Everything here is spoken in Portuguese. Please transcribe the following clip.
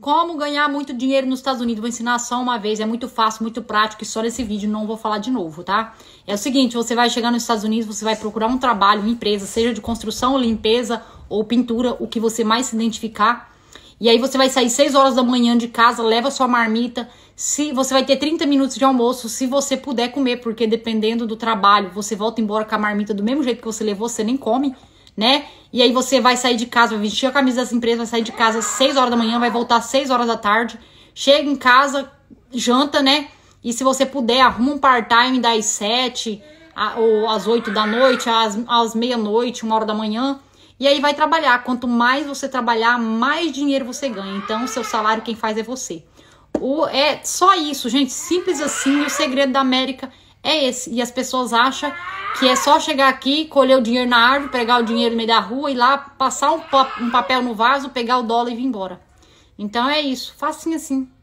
Como ganhar muito dinheiro nos Estados Unidos? Vou ensinar só uma vez, é muito fácil, muito prático e só nesse vídeo não vou falar de novo, tá? É o seguinte, você vai chegar nos Estados Unidos, você vai procurar um trabalho, uma empresa, seja de construção, limpeza ou pintura, o que você mais se identificar. E aí você vai sair 6 horas da manhã de casa, leva sua marmita, se você vai ter 30 minutos de almoço, se você puder comer, porque dependendo do trabalho, você volta embora com a marmita do mesmo jeito que você levou, você nem come né? E aí você vai sair de casa, vai vestir a camisa das empresas, vai sair de casa às 6 horas da manhã, vai voltar às 6 horas da tarde, chega em casa, janta, né? E se você puder, arruma um part-time das 7 a, ou às 8 da noite, às, às meia-noite, uma hora da manhã. E aí vai trabalhar. Quanto mais você trabalhar, mais dinheiro você ganha. Então, seu salário quem faz é você. O, é só isso, gente. Simples assim. O segredo da América é esse. E as pessoas acham que é só chegar aqui, colher o dinheiro na árvore, pegar o dinheiro no meio da rua, ir lá, passar um, um papel no vaso, pegar o dólar e vir embora. Então é isso, facinho assim.